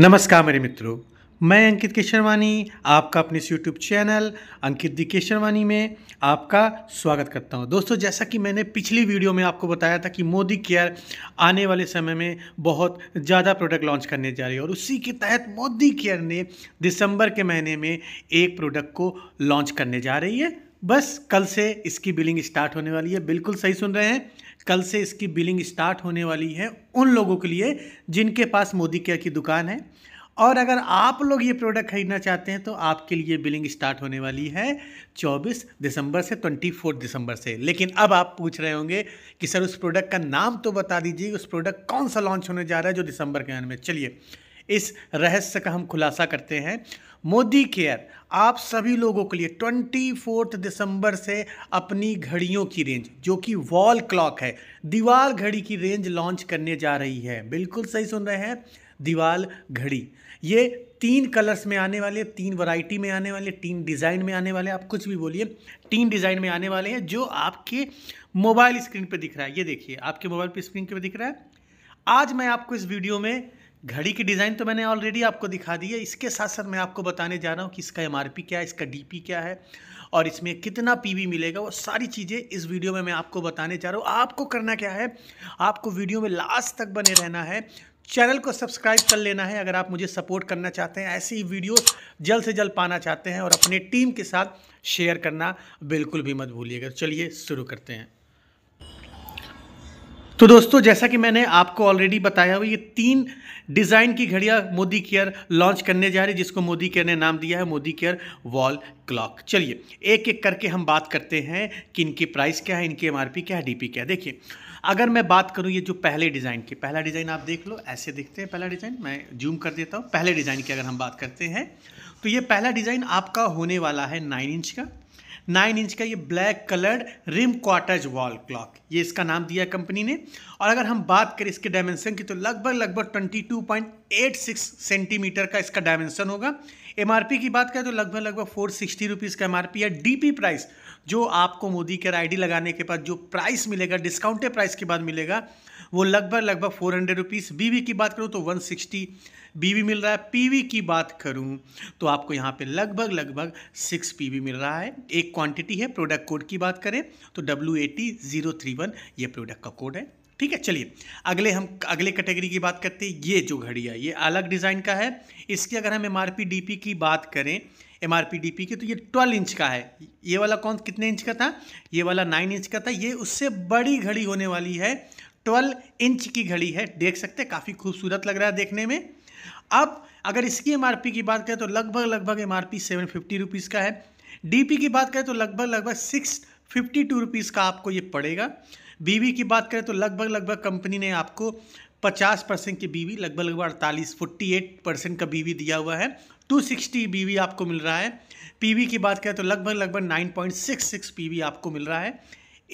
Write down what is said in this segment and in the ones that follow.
नमस्कार मेरे मित्रों मैं अंकित केशरवानी आपका अपने इस YouTube channel Ankit the Kesharwani में आपका स्वागत करता हूं दोस्तों जैसा कि मैंने पिछली वीडियो में आपको बताया था कि मोदी केयर आने वाले समय में बहुत ज़्यादा प्रोडक्ट लॉन्च करने जा रही है और उसी के तहत मोदी केयर ने दिसंबर के महीने में एक प्रोडक्ट को लॉन्च करने जा रही है बस कल से इसकी बिलिंग स्टार्ट होने वाली है बिल्कुल सही सुन रहे हैं कल से इसकी बिलिंग स्टार्ट होने वाली है उन लोगों के लिए जिनके पास मोदी केयर की दुकान है और अगर आप लोग ये प्रोडक्ट खरीदना चाहते हैं तो आपके लिए बिलिंग स्टार्ट होने वाली है 24 दिसंबर से 24 दिसंबर से लेकिन अब आप पूछ रहे होंगे कि सर उस प्रोडक्ट का नाम तो बता दीजिए उस प्रोडक्ट कौन सा लॉन्च होने जा रहा है जो दिसंबर के अंत में चलिए इस रहस्य का हम खुलासा करते हैं मोदी केयर आप सभी लोगों के लिए ट्वेंटी फोर्थ दिसंबर से अपनी घड़ियों की रेंज जो कि वॉल क्लॉक है दीवार घड़ी की रेंज लॉन्च करने जा रही है बिल्कुल सही सुन रहे हैं दीवार घड़ी ये तीन कलर्स में आने वाले तीन वैरायटी में आने वाले तीन डिज़ाइन में आने वाले आप कुछ भी बोलिए तीन डिज़ाइन में आने वाले हैं जो आपके मोबाइल स्क्रीन पर दिख रहा है ये देखिए आपके मोबाइल पर स्क्रीन पर दिख रहा है आज मैं आपको इस वीडियो में घड़ी की डिज़ाइन तो मैंने ऑलरेडी आपको दिखा दी है इसके साथ साथ मैं आपको बताने जा रहा हूँ कि इसका एम क्या है इसका डी क्या है और इसमें कितना पी मिलेगा वो सारी चीज़ें इस वीडियो में मैं आपको बताने जा रहा हूँ आपको करना क्या है आपको वीडियो में लास्ट तक बने रहना है चैनल को सब्सक्राइब कर लेना है अगर आप मुझे सपोर्ट करना चाहते हैं ऐसी वीडियो जल्द से जल्द पाना चाहते हैं और अपने टीम के साथ शेयर करना बिल्कुल भी मत भूलिएगा चलिए शुरू करते हैं तो दोस्तों जैसा कि मैंने आपको ऑलरेडी बताया हुआ ये तीन डिज़ाइन की घड़ियाँ मोदी केयर लॉन्च करने जा रही है जिसको मोदी केयर ने नाम दिया है मोदी केयर वॉल क्लॉक चलिए एक एक करके हम बात करते हैं कि इनकी प्राइस क्या है इनकी एम क्या है डी क्या है देखिए अगर मैं बात करूँ ये जो पहले डिज़ाइन की पहला डिज़ाइन आप देख लो ऐसे देखते हैं पहला डिज़ाइन मैं जूम कर देता हूँ पहले डिज़ाइन की अगर हम बात करते हैं तो ये पहला डिज़ाइन आपका होने वाला है नाइन इंच का नाइन इंच का ये black coloured rim quartz wall clock ये इसका नाम दिया कंपनी ने और अगर हम बात करें इसके डायमेंशन की तो लगभग लगभग 22.86 सेंटीमीटर का इसका डायमेंशन होगा एमआरपी की बात करें तो लगभग लगभग फोर सिक्सटी रुपीज़ का एमआरपी डी डीपी प्राइस जो आपको मोदी आई आईडी लगाने के बाद जो प्राइस मिलेगा डिस्काउंटेड प्राइस के बाद मिलेगा वो लगभग लगभग फोर हंड्रेड रुपीज़ बीवी की बात करूँ तो वन सिक्सटी बीवी मिल रहा है पीवी की बात करूँ तो आपको यहाँ पे लगभग लगभग सिक्स पीवी मिल रहा है एक क्वांटिटी है प्रोडक्ट कोड की बात करें तो W T zero three one ये प्रोडक्ट का कोड है ठीक है चलिए अगले हम अगले कैटेगरी की बात करते हैं ये जो घड़ी है ये अलग डिज़ाइन का है इसकी अगर हम M R P D P की बात करें M R P D P की तो ये ट्वेल्व इंच का है ये वाला कौन कितने इंच का था ये वाला नाइन इंच का था ये उससे बड़ी घड़ी होने वाली है ट्वेल्व इंच की घड़ी है देख सकते हैं काफ़ी खूबसूरत लग रहा है देखने में अब अगर इसकी एम की बात करें तो लगभग लगभग M R P seven fifty rupees का है डी पी की बात करें तो लगभग लगभग सिक्स फिफ्टी टू रुपीज़ का आपको ये पड़ेगा बीवी की बात करें तो लगभग लगभग कंपनी ने आपको पचास परसेंट की बीवी लगभग लगभग अड़तालीस फोर्टी एट परसेंट का बीवी दिया हुआ है टू सिक्सटी बीवी आपको मिल रहा है पीवी की बात करें तो लगभग लगभग nine point six six PV आपको मिल रहा है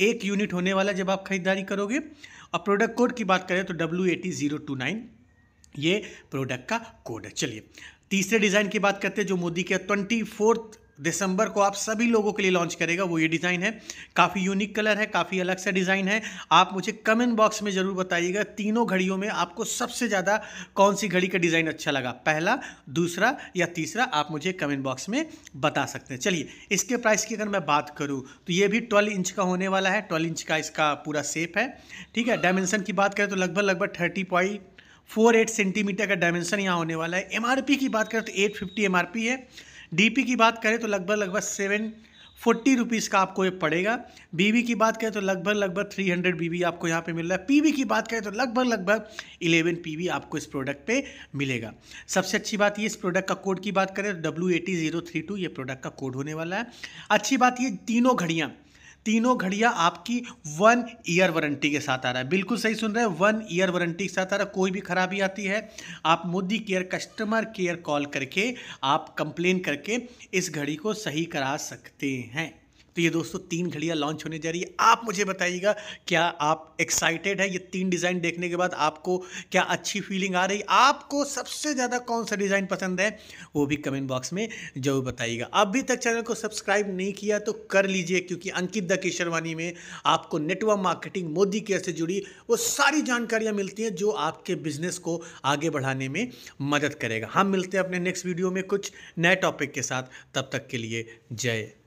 एक यूनिट होने वाला जब आप खरीदारी करोगे और प्रोडक्ट कोड की बात करें तो W A T zero two nine ये प्रोडक्ट का कोड है चलिए तीसरे डिज़ाइन की बात करते हैं जो मोदी के ट्वेंटी फोर्थ दिसंबर को आप सभी लोगों के लिए लॉन्च करेगा वो ये डिज़ाइन है काफ़ी यूनिक कलर है काफ़ी अलग सा डिज़ाइन है आप मुझे कमेंट बॉक्स में ज़रूर बताइएगा तीनों घड़ियों में आपको सबसे ज़्यादा कौन सी घड़ी का डिज़ाइन अच्छा लगा पहला दूसरा या तीसरा आप मुझे कमेंट बॉक्स में बता सकते हैं चलिए इसके प्राइस की अगर मैं बात करूँ तो ये भी ट्वेल्व इंच का होने वाला है ट्वेल्व इंच का इसका पूरा सेप है ठीक है डायमेंशन की बात करें तो लगभग लगभग thirty point four eight centimetre का डायमेंसन यहाँ होने वाला है एम की बात करें तो एट फिफ्टी एम है डीपी की बात करें तो लगभग लगभग सेवन फोर्टी रुपीज़ का आपको ये पड़ेगा बीवी की बात करें तो लगभग लगभग थ्री हंड्रेड बीवी आपको यहाँ पे मिल रहा है पीवी की बात करें तो लगभग लगभग इलेवन पीवी आपको इस प्रोडक्ट पे मिलेगा सबसे अच्छी बात ये इस प्रोडक्ट का कोड की बात करें तो W A T zero three two ये प्रोडक्ट का कोड होने वाला है अच्छी बात ये तीनों घड़ियाँ तीनों घड़िया आपकी वन ईयर वारंटी के साथ आ रहा है बिल्कुल सही सुन रहे हैं वन ईयर वारंटी के साथ आ रहा है कोई भी खराबी आती है आप Modi care customer care call करके आप कंप्लेन करके इस घड़ी को सही करा सकते हैं तो ये दोस्तों तीन घड़ियाँ लॉन्च होने जा रही है आप मुझे बताइएगा क्या आप एक्साइटेड है ये तीन डिज़ाइन देखने के बाद आपको क्या अच्छी फीलिंग आ रही आपको सबसे ज़्यादा कौन सा डिज़ाइन पसंद है वो भी कमेंट बॉक्स में जरूर बताइएगा अभी तक चैनल को सब्सक्राइब नहीं किया तो कर लीजिए क्योंकि अंकित द केशरवानी में आपको नेटवर्क मार्केटिंग मोदी केयर से जुड़ी वो सारी जानकारियाँ मिलती हैं जो आपके बिजनेस को आगे बढ़ाने में मदद करेगा हम मिलते हैं अपने नेक्स्ट वीडियो में कुछ नए टॉपिक के साथ तब तक के लिए जय